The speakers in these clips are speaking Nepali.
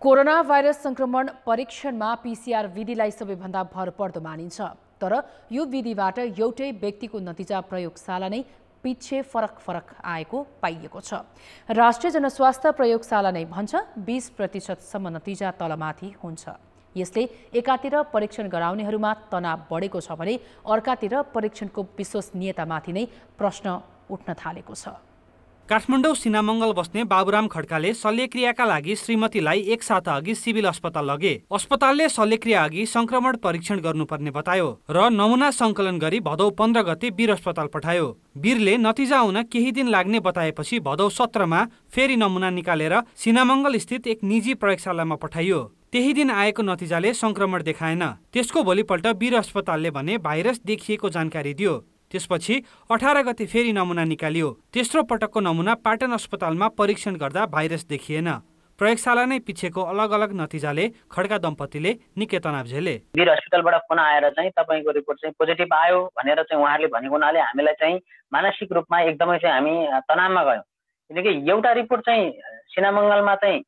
कोरोना भाइरस संक्रमण परीक्षणमा पिसिआर विधिलाई सबैभन्दा भरपर्दो मानिन्छ तर यो विधिबाट एउटै व्यक्तिको नतिजा प्रयोगशाला नै पिच्छे फरक फरक आएको पाइएको छ राष्ट्रिय जनस्वास्थ्य प्रयोगशाला नै भन्छ बिस प्रतिशतसम्म नतिजा तलमाथि हुन्छ यसले एकातिर परीक्षण गराउनेहरूमा तनाव बढेको छ भने अर्कातिर परीक्षणको विश्वसनीयतामाथि नै प्रश्न उठ्न थालेको छ काठमाडौँ सिनामङ्गल बस्ने बाबुराम खड्काले शल्यक्रियाका लागि श्रीमतीलाई एक साता अघि सिभिल अस्पताल लगे अस्पतालले शल्यक्रिया अघि संक्रमण परीक्षण गर्नुपर्ने बतायो र नमुना सङ्कलन गरी भदौ पन्ध्र गते वीर अस्पताल पठायो वीरले नतिजा आउन केही दिन लाग्ने बताएपछि भदौ सत्रमा फेरि नमुना निकालेर सिनामङ्गल स्थित एक निजी प्रयोगशालामा पठाइयो त्यही दिन आएको नतिजाले सङ्क्रमण देखाएन त्यसको भोलिपल्ट वीर अस्पतालले भने भाइरस देखिएको जानकारी दियो त्यसपछि अठार गते फेरि नमुना निकालियो तेस्रो पटकको नमुना पाटन अस्पतालमा परीक्षण गर्दा भाइरस देखिएन प्रयोगशाला नै पिछेको अलग अलग नतिजाले खड्का दम्पतिले निकै तनाव झेले वीर हस्पिटलबाट फोन आएर चाहिँ तपाईँको रिपोर्ट चाहिँ पोजिटिभ आयो भनेर चाहिँ उहाँहरूले भनेको हुनाले हामीलाई चाहिँ मानसिक रूपमा एकदमै चाहिँ हामी तनावमा गयौँ किनकि एउटा रिपोर्ट चाहिँ सिनामङ्गलमा चाहिँ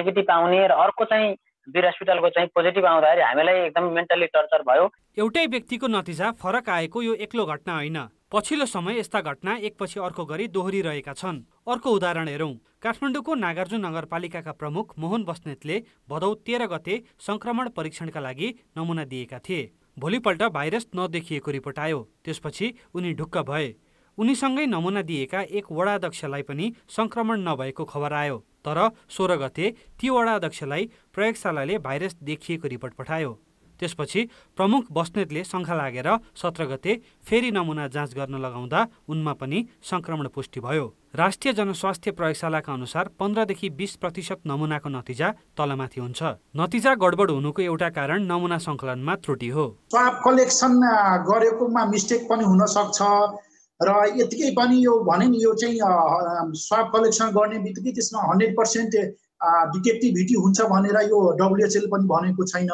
नेगेटिभ आउने र अर्को चाहिँ वीर हस्पिटलको चाहिँ पोजिटिभ आउँदाखेरि हामीलाई एकदम मेन्टली टर्चर भयो एउटै व्यक्तिको नतिजा फरक आएको यो एक्लो घटना होइन पछिल्लो समय यस्ता घटना एकपछि अर्को गरी दोहोरिरहेका छन् अर्को उदाहरण हेरौँ काठमाडौँको नागार्जुन नगरपालिकाका प्रमुख मोहन बस्नेतले भदौ तेह्र गते सङ्क्रमण परीक्षणका लागि नमुना दिएका थिए भोलिपल्ट भाइरस नदेखिएको रिपोर्ट आयो त्यसपछि उनी ढुक्क भए उनीसँगै नमुना दिएका एक वडाध्यक्षलाई पनि सङ्क्रमण नभएको खबर आयो तर सोह्र गते ती वडा अध्यक्षलाई प्रयोगशालाले भाइरस देखिएको रिपोर्ट पठायो त्यसपछि प्रमुख बस्नेतले शङ्खा लागेर सत्र गते फेरि नमुना जाँच गर्न लगाउँदा उनमा पनि सङ्क्रमण पुष्टि भयो राष्ट्रिय जनस्वास्थ्य प्रयोगशालाका अनुसार पन्ध्रदेखि बिस प्रतिशत नमुनाको नतिजा तलमाथि हुन्छ नतिजा गडबड हुनुको एउटा कारण नमुना सङ्कलनमा त्रुटि हो स्वाब कलेक्सन गरेकोमा मिस्टेक पनि हुन सक्छ र यतिकै पनि यो भने नि यो चाहिँ स्वाब कलेक्सन गर्ने बित्तिकै त्यसमा हन्ड्रेड पर्सेन्ट डिटेक्टिभिटी हुन्छ भनेर यो डब्लुएचएल पनि भनेको छैन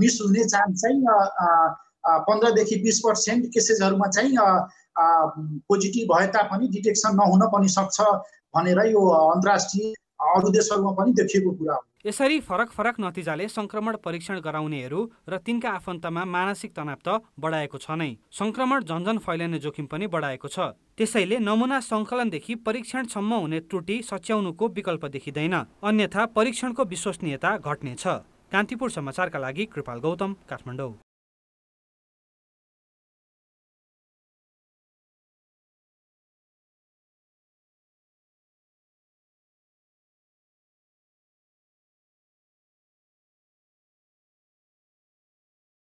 मिस हुने चान्स चाहिँ पन्ध्रदेखि बिस पर्सेन्ट केसेसहरूमा चाहिँ पोजिटिभ भए तापनि डिटेक्सन नहुन पनि सक्छ भनेर यो अन्तर्राष्ट्रिय अरू देशहरूमा पनि देखिएको कुरा हो यसरी फरक फरक नतिजाले संक्रमण परीक्षण गराउनेहरू र तिनका आफन्तमा मानसिक तनाव त बढाएको छ नै संक्रमण झन्झन फैलिने जोखिम पनि बढाएको छ त्यसैले नमुना सङ्कलनदेखि परीक्षणसम्म हुने त्रुटि सच्याउनुको विकल्प देखिँदैन अन्यथा परीक्षणको विश्वसनीयता घट्नेछ कान्तिपुर समाचारका लागि कृपाल गौतम काठमाडौँ